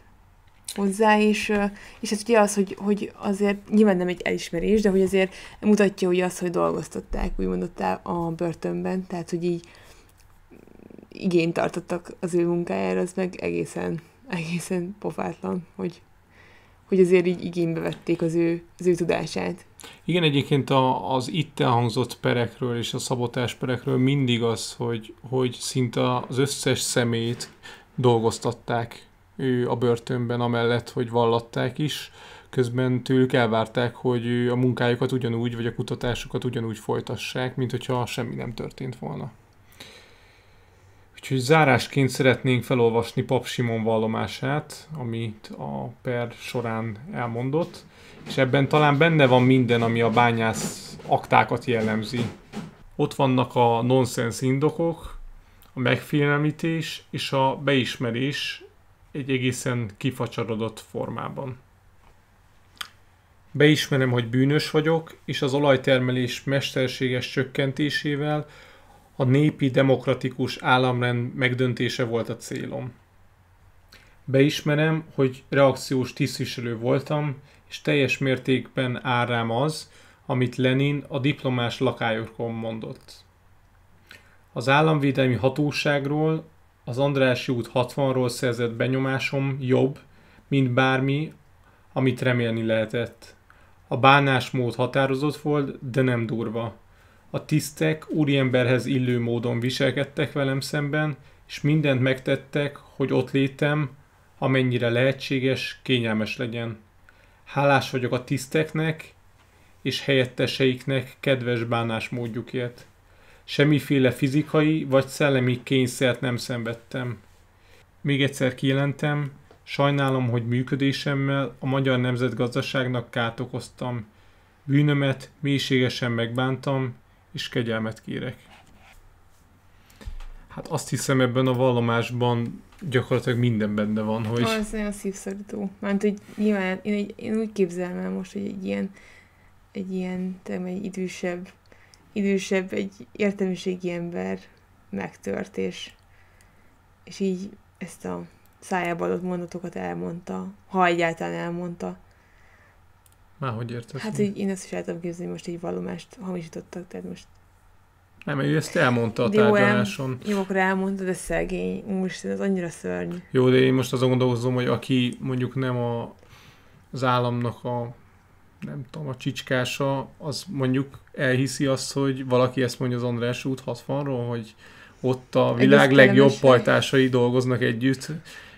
hozzá, és, és ez ugye az, hogy, hogy azért nyilván nem egy elismerés, de hogy azért mutatja, hogy az, hogy dolgoztatták, úgymond ott a börtönben, tehát hogy így igényt tartottak az ő munkájára, az meg egészen, egészen pofátlan, hogy, hogy azért így igénybe vették az ő, az ő tudását. Igen, egyébként a, az itt elhangzott perekről és a szabotás perekről mindig az, hogy, hogy szinte az összes szemét dolgoztatták ő a börtönben, amellett, hogy vallatták is. Közben tőlük elvárták, hogy a munkájukat ugyanúgy, vagy a kutatásukat ugyanúgy folytassák, mint hogyha semmi nem történt volna. Úgyhogy zárásként szeretnénk felolvasni Pap Simon vallomását, amit a per során elmondott. És ebben talán benne van minden, ami a bányász aktákat jellemzi. Ott vannak a nonsens indokok, a megfélemlítés és a beismerés egy egészen kifacsarodott formában. Beismerem, hogy bűnös vagyok, és az olajtermelés mesterséges csökkentésével a népi demokratikus államrend megdöntése volt a célom. Beismerem, hogy reakciós tisztviselő voltam, és teljes mértékben rám az, amit Lenin a diplomás lakályokon mondott. Az államvédelmi hatóságról, az Andrássy út 60-ról szerzett benyomásom jobb, mint bármi, amit remélni lehetett. A bánásmód határozott volt, de nem durva. A tisztek úriemberhez illő módon viselkedtek velem szemben, és mindent megtettek, hogy ott létem, amennyire lehetséges, kényelmes legyen. Hálás vagyok a tiszteknek és helyetteseiknek kedves bánásmódjukért. Semmiféle fizikai vagy szellemi kényszert nem szenvedtem. Még egyszer kijelentem, sajnálom, hogy működésemmel a magyar nemzetgazdaságnak kárt okoztam. Bűnömet mélységesen megbántam, és kegyelmet kérek. Hát azt hiszem ebben a vallomásban gyakorlatilag minden benne van, hogy... Ah, ez nagyon szívszorító. Mert hogy nyilván én, egy, én úgy képzelem el most, hogy egy ilyen, egy ilyen, tudom, egy idősebb, idősebb, egy értelmiségi ember megtört, és, és így ezt a szájába adott mondatokat elmondta, ha egyáltalán elmondta. Már hogy érted? Hát, hogy én ezt is el tudom képzelni, most egy valomást hamisítottak, tehát most nem, ő ezt elmondta a tárgyaláson. Jó, akkor elmondta, de szegény. Most ez annyira szörnyű. Jó, de én most azon gondolkozom, hogy aki mondjuk nem a, az államnak a nem tudom, a csicskása, az mondjuk elhiszi azt, hogy valaki ezt mondja az András út 60-ról, hogy ott a világ legjobb pajtásai dolgoznak együtt,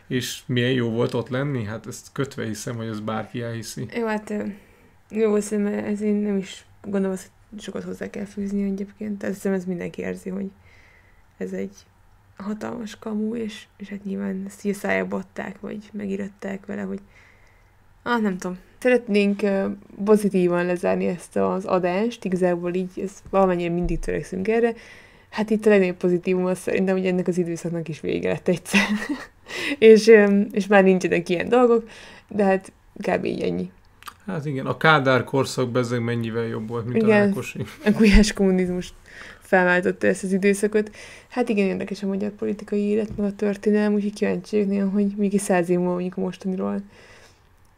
és milyen jó volt ott lenni? Hát ezt kötve hiszem, hogy ez bárki elhiszi. Jó, hát jó, szerintem ez én nem is gondolom, hogy sokat hozzá kell fűzni egyébként. Tehát hiszem ez mindenki érzi, hogy ez egy hatalmas kamu, és, és hát nyilván ezt így szájába adták, vagy megíratták vele, hogy ah, nem tudom. Szeretnénk pozitívan lezárni ezt az adást, igazából így ez valamennyire mindig törekszünk erre. Hát itt a legnagyobb pozitívum az szerintem, hogy ennek az időszaknak is vége lett egyszer. és, és már nincsenek ilyen dolgok, de hát kb. így ennyi. Hát igen, a Kádár korszak bezzeg mennyivel jobb volt, mint igen, a Rákosi. a gulyás kommunizmus felváltotta ezt az időszakot. Hát igen, érdekes a magyar politikai élet, meg a történelem, úgyhogy kíváncsi néha, hogy mégis száz év múlva mondjuk mostaniról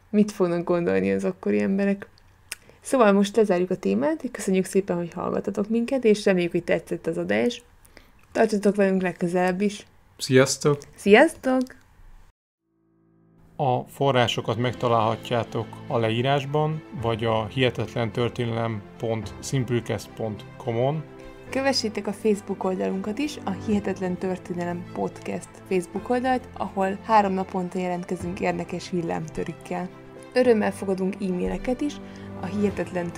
mit fognak gondolni az akkori emberek. Szóval most lezárjuk a témát, köszönjük szépen, hogy hallgatatok minket, és reméljük, hogy tetszett az adás. Tartsatok velünk legközelebb is. Sziasztok! Sziasztok! A forrásokat megtalálhatjátok a leírásban, vagy a hihetetlentörténelem.simplecast.com-on. Kövessétek a Facebook oldalunkat is, a Hihetetlen Történelem Podcast Facebook oldalt, ahol három naponta jelentkezünk érdekes villámtörükkel. Örömmel fogadunk e-maileket is, a hihetetlen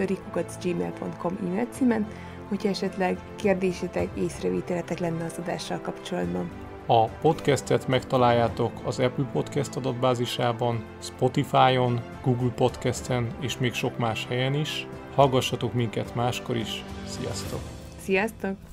gmail.com e-mail címen, hogyha esetleg kérdésétek, észrevételetek lenne az adással kapcsolatban. A podcastet megtaláljátok az Apple Podcast adatbázisában, Spotify-on, Google Podcast-en és még sok más helyen is. Hallgassatok minket máskor is. Sziasztok! Sziasztok!